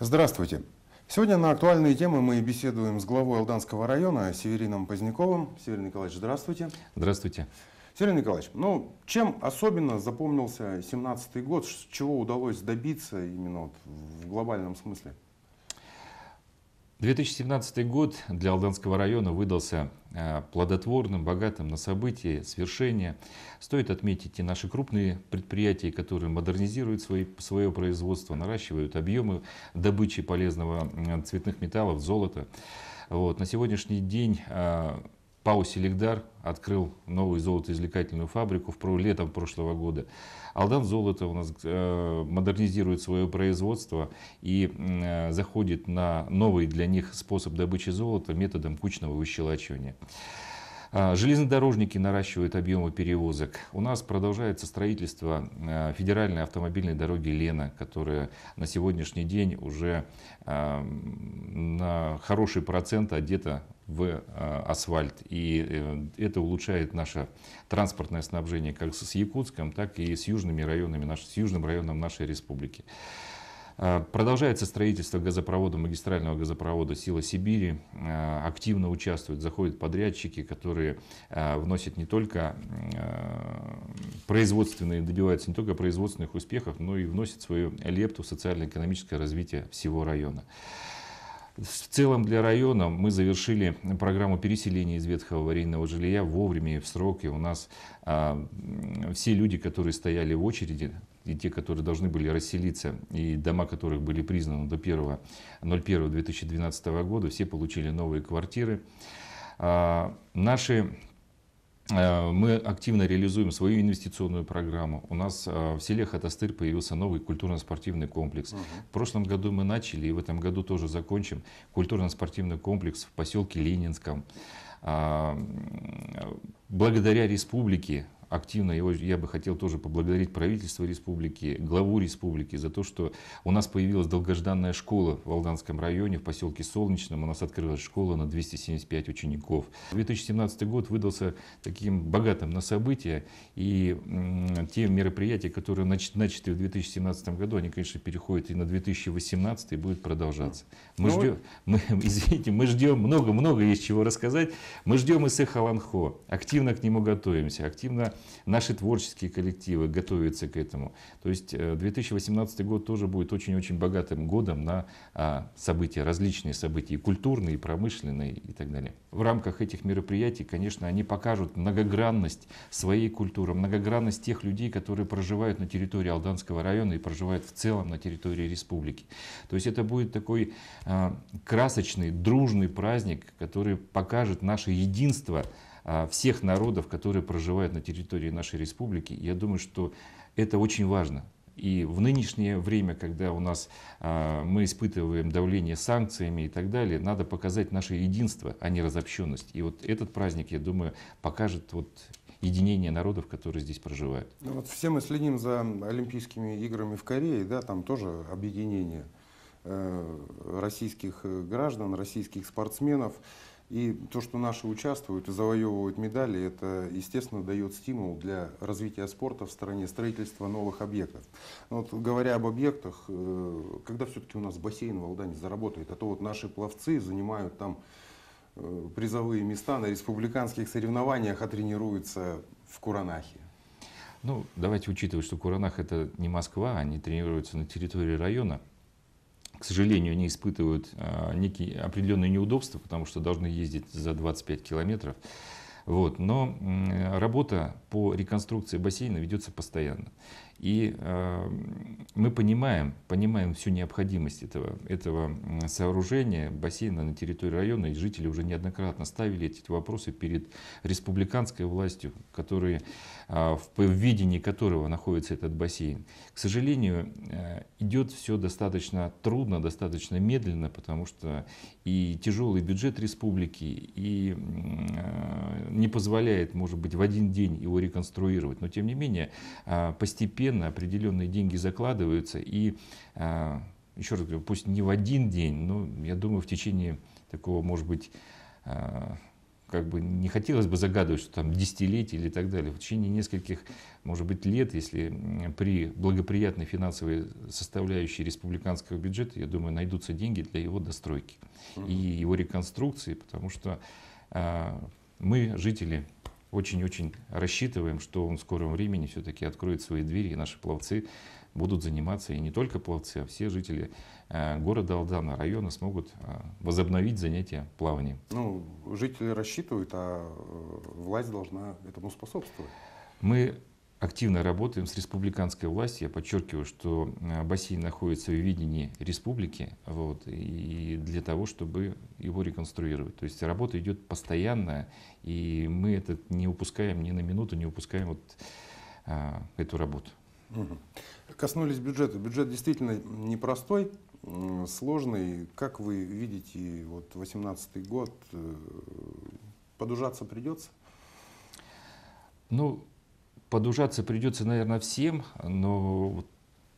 Здравствуйте. Сегодня на актуальные темы мы беседуем с главой Алданского района Северином Поздняковым. Северин Николаевич, здравствуйте. Здравствуйте. Северин Николаевич, ну чем особенно запомнился 2017 год, чего удалось добиться именно вот в глобальном смысле? 2017 год для Алданского района выдался э, плодотворным, богатым на события, свершения. Стоит отметить и наши крупные предприятия, которые модернизируют свои, свое производство, наращивают объемы добычи полезного цветных металлов, золота. Вот. На сегодняшний день э, ПАО «Селегдар» открыл новую золотоизвлекательную фабрику в летом прошлого года. Алдан Золото у нас э, модернизирует свое производство и э, заходит на новый для них способ добычи золота методом кучного выщелачивания. А, железнодорожники наращивают объемы перевозок. У нас продолжается строительство э, федеральной автомобильной дороги Лена, которая на сегодняшний день уже эм, на хороший процент одета в э, асфальт. И э, это улучшает наше транспортное снабжение как с Якутском, так и с южными районами, с южным районом нашей республики. Э, продолжается строительство газопровода, магистрального газопровода «Сила Сибири». Э, активно участвуют, заходят подрядчики, которые э, вносят не только производственные, добиваются не только производственных успехов, но и вносят свою лепту в социально-экономическое развитие всего района. В целом для района мы завершили программу переселения из ветхого аварийного жилья вовремя и в сроки. У нас а, все люди, которые стояли в очереди, и те, которые должны были расселиться, и дома которых были признаны до 01.01.2012 года, все получили новые квартиры. А, наши а, мы активно реализуем свою инвестиционную программу. У нас а, в селе Хатастырь появился новый культурно-спортивный комплекс. В прошлом году мы начали и в этом году тоже закончим культурно-спортивный комплекс в поселке Ленинском благодаря республике активно, его, я бы хотел тоже поблагодарить правительство республики, главу республики за то, что у нас появилась долгожданная школа в Алданском районе, в поселке Солнечном. У нас открылась школа на 275 учеников. 2017 год выдался таким богатым на события, и те мероприятия, которые начаты в 2017 году, они, конечно, переходят и на 2018 и будут продолжаться. Мы ну, ждем, мы, извините, мы ждем много-много есть чего рассказать. Мы ждем из Аланхо. активно к нему готовимся, активно наши творческие коллективы готовятся к этому. То есть 2018 э, год тоже будет очень-очень богатым годом на а, события, различные события, и культурные, и промышленные, и так далее. В рамках этих мероприятий, конечно, они покажут многогранность своей культуры, многогранность тех людей, которые проживают на территории Алданского района и проживают в целом на территории республики. То есть это будет такой а, красочный, дружный праздник, который покажет наше единство а, всех народов, которые проживают на территории нашей республики. Я думаю, что это очень важно. И в нынешнее время, когда у нас а, мы испытываем давление санкциями и так далее, надо показать наше единство, а не разобщенность. И вот этот праздник, я думаю, покажет вот единение народов, которые здесь проживают. Ну, вот все мы следим за Олимпийскими играми в Корее, да, там тоже объединение э, российских э, граждан, российских спортсменов. И то, что наши участвуют и завоевывают медали, это, естественно, дает стимул для развития спорта в стране, строительства новых объектов. Вот, говоря об объектах, э, когда все-таки у нас бассейн в Алдане заработает, а то вот наши пловцы занимают там э, призовые места на республиканских соревнованиях, а тренируются в Куранахе. Ну, давайте учитывать, что Куранах это не Москва, они тренируются на территории района, к сожалению, они испытывают а, некие определенные неудобства, потому что должны ездить за 25 километров. Вот. Но работа по реконструкции бассейна ведется постоянно. И а, мы понимаем, понимаем всю необходимость этого, этого сооружения бассейна на территории района, и жители уже неоднократно ставили эти вопросы перед республиканской властью, которые, а, в видении которого находится этот бассейн. К сожалению, э, идет все достаточно трудно, достаточно медленно, потому что и тяжелый бюджет республики, и э, не позволяет, может быть, в один день его реконструировать. Но, тем не менее, а, постепенно определенные деньги закладываются, складываются. И, э, еще раз говорю, пусть не в один день, но я думаю, в течение такого, может быть, э, как бы не хотелось бы загадывать, что там десятилетий или так далее. В течение нескольких, может быть, лет, если при благоприятной финансовой составляющей республиканского бюджета, я думаю, найдутся деньги для его достройки и его реконструкции, потому что э, мы, жители, очень-очень рассчитываем, что он в скором времени все-таки откроет свои двери, и наши пловцы будут заниматься и не только пловцы, а все жители э, города Алдана, района смогут э, возобновить занятия плаванием. Ну, жители рассчитывают, а э, власть должна этому способствовать. Мы активно работаем с республиканской властью. Я подчеркиваю, что бассейн находится в видении республики, вот, и для того, чтобы его реконструировать. То есть работа идет постоянно, и мы это не упускаем ни на минуту, не упускаем вот а, эту работу. Угу. Коснулись бюджета. Бюджет действительно непростой, сложный. Как вы видите, вот 2018 год, э, подужаться придется? Ну, подужаться придется, наверное, всем, но вот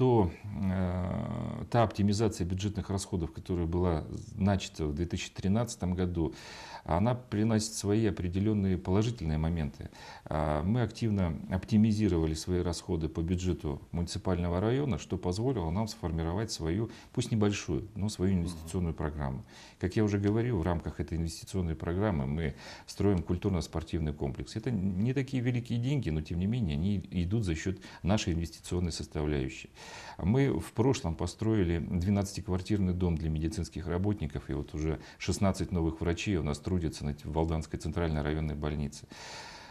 что э, та оптимизация бюджетных расходов, которая была начата в 2013 году, она приносит свои определенные положительные моменты. Э, мы активно оптимизировали свои расходы по бюджету муниципального района, что позволило нам сформировать свою, пусть небольшую, но свою инвестиционную программу. Как я уже говорил, в рамках этой инвестиционной программы мы строим культурно-спортивный комплекс. Это не такие великие деньги, но тем не менее они идут за счет нашей инвестиционной составляющей. Мы в прошлом построили 12-квартирный дом для медицинских работников, и вот уже 16 новых врачей у нас трудятся в Волданской центральной районной больнице.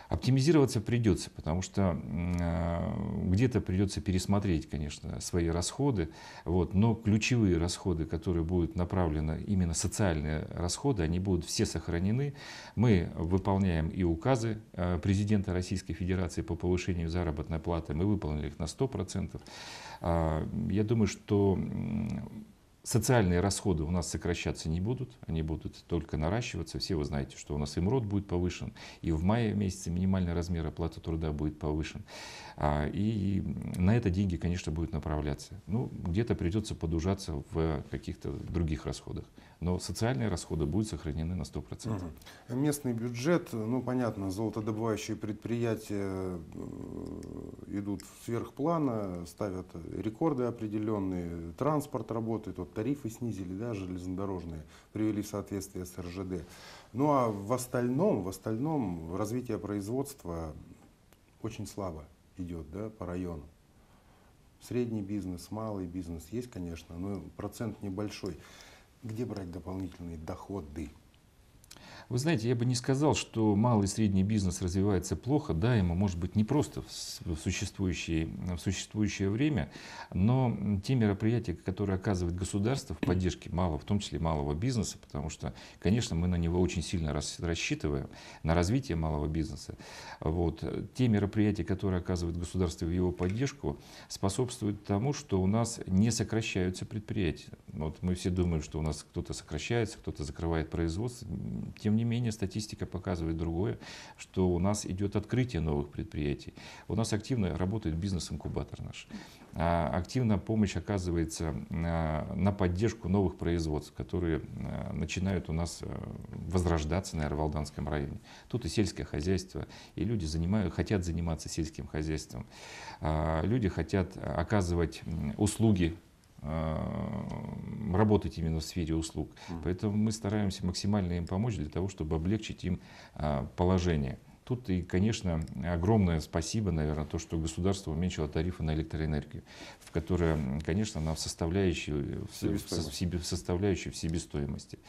Оптимизироваться придется, потому что э, где-то придется пересмотреть, конечно, свои расходы, вот, но ключевые расходы, которые будут направлены, именно социальные расходы, они будут все сохранены. Мы выполняем и указы э, президента Российской Федерации по повышению заработной платы, мы выполнили их на 100%. А, я думаю, что Социальные расходы у нас сокращаться не будут, они будут только наращиваться. Все вы знаете, что у нас МРОД будет повышен, и в мае месяце минимальный размер оплаты труда будет повышен. А, и на это деньги, конечно, будут направляться. Ну, где-то придется подужаться в каких-то других расходах. Но социальные расходы будут сохранены на 100%. Угу. Местный бюджет, ну, понятно, золотодобывающие предприятия э, идут сверх плана, ставят рекорды определенные, транспорт работает, вот тарифы снизили, да, железнодорожные, привели в соответствие с РЖД. Ну а в остальном, в остальном развитие производства очень слабо идет да, по району. Средний бизнес, малый бизнес есть, конечно, но процент небольшой. Где брать дополнительные доходы? Вы знаете, я бы не сказал, что малый и средний бизнес развивается плохо. Да, ему может быть не просто в, существующее, в существующее время, но те мероприятия, которые оказывает государство в поддержке малого, в том числе малого бизнеса, потому что, конечно, мы на него очень сильно рассчитываем, на развитие малого бизнеса. Вот. Те мероприятия, которые оказывает государство в его поддержку, способствуют тому, что у нас не сокращаются предприятия. Вот мы все думаем, что у нас кто-то сокращается, кто-то закрывает производство. Тем не не менее, статистика показывает другое, что у нас идет открытие новых предприятий. У нас активно работает бизнес-инкубатор наш. А, активно помощь оказывается а, на поддержку новых производств, которые а, начинают у нас э, возрождаться на Ирвалданском районе. Тут и сельское хозяйство, и люди занимают, хотят заниматься сельским хозяйством. Люди хотят оказывать услуги а, работать именно в сфере услуг. Поэтому мы стараемся максимально им помочь для того, чтобы облегчить им а, положение. Тут и, конечно, огромное спасибо, наверное, то, что государство уменьшило тарифы на электроэнергию, в которые, конечно, она в составляющей в, в себестоимости.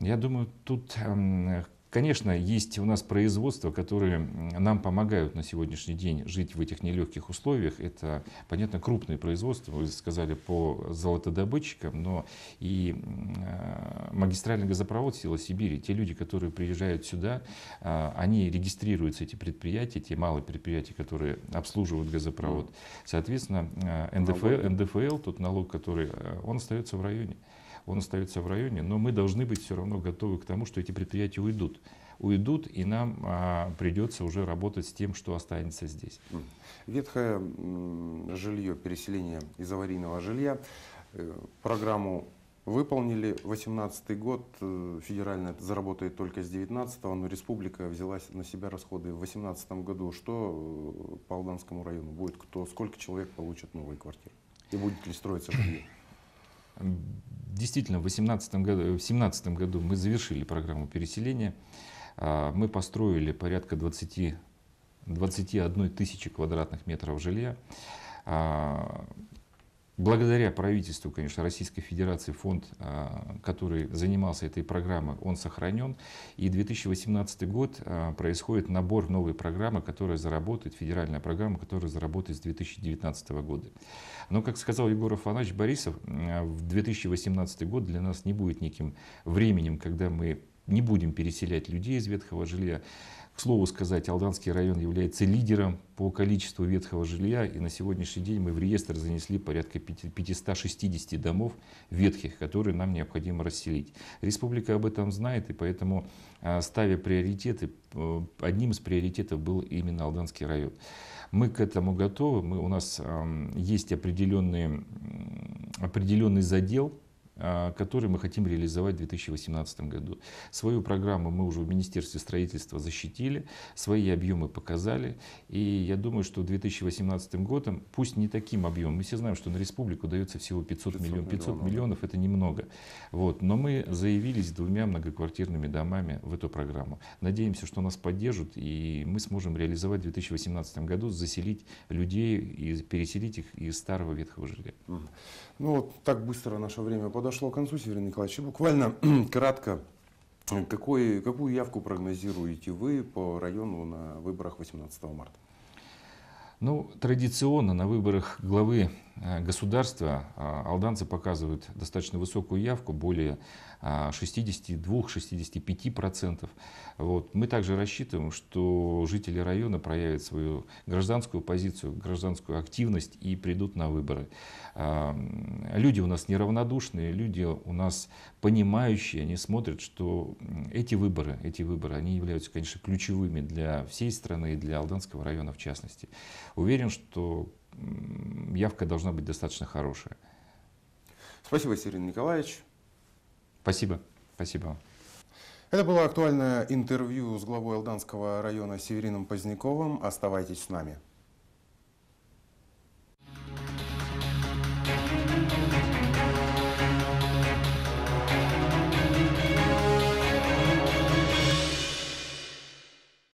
Я думаю, тут эм, Конечно, есть у нас производства, которые нам помогают на сегодняшний день жить в этих нелегких условиях. Это, понятно, крупные производства, вы сказали, по золотодобытчикам, но и э, магистральный газопровод «Сила Сибири», те люди, которые приезжают сюда, а, они регистрируются, эти предприятия, те малые предприятия, которые обслуживают газопровод. Соответственно, э, НДФЛ, НДФЛ тот налог, который, э, он остается в районе он остается в районе, но мы должны быть все равно готовы к тому, что эти предприятия уйдут уйдут, и нам а, придется уже работать с тем, что останется здесь. Ветхое жилье, переселение из аварийного жилья. Э, программу выполнили. 2018 год э, федерально заработает только с 19 но республика взялась на себя расходы в 2018 году. Что э, по Алданскому району будет? Кто, сколько человек получит новые квартиры? И будет ли строиться жилье? Действительно, в 2017 году, в 2017 году мы завершили программу переселения. А, мы построили порядка 20, 21 тысячи квадратных метров жилья. А, Благодаря правительству, конечно, Российской Федерации фонд, а, который занимался этой программой, он сохранен. И 2018 год а, происходит набор новой программы, которая заработает, федеральная программа, которая заработает с 2019 года. Но, как сказал Егор Афанасьевич Борисов, а, в 2018 год для нас не будет неким временем, когда мы не будем переселять людей из ветхого жилья. К слову сказать, Алданский район является лидером по количеству ветхого жилья, и на сегодняшний день мы в реестр занесли порядка 560 домов ветхих, которые нам необходимо расселить. Республика об этом знает, и поэтому, а, ставя приоритеты, э, одним из приоритетов был именно Алданский район. Мы к этому готовы, мы, у нас есть определенный определенный задел, а, который мы хотим реализовать в 2018 году. Свою программу мы уже в Министерстве строительства защитили, свои объемы показали. И я думаю, что 2018 годом, пусть не таким объемом, мы все знаем, что на республику дается всего 500, 500 миллионов, 500 миллионов это немного. Вот. Но мы заявились двумя многоквартирными домами в эту программу. Надеемся, что нас поддержат и мы сможем реализовать в 2018 году, заселить людей и переселить их из старого ветхого жилья. Ну вот так быстро наше время подумало подошло к концу, Северный Николаевич. Буквально кратко, какой, какую явку прогнозируете вы по району на выборах 18 марта? Ну, традиционно на выборах главы Э, государства э, алданцы показывают достаточно высокую явку, более 62-65%. Э, вот. Мы также рассчитываем, что жители района проявят свою гражданскую позицию, гражданскую активность и придут на выборы. Эм, люди у нас неравнодушные, люди у нас понимающие, они смотрят, что эти выборы, эти выборы, они являются, конечно, ключевыми для всей страны и для Алданского района в частности. Уверен, что явка должна быть достаточно хорошая. Спасибо, Сергей Николаевич. Спасибо. Спасибо вам. Это было актуальное интервью с главой Алданского района Северином Поздняковым. Оставайтесь с нами.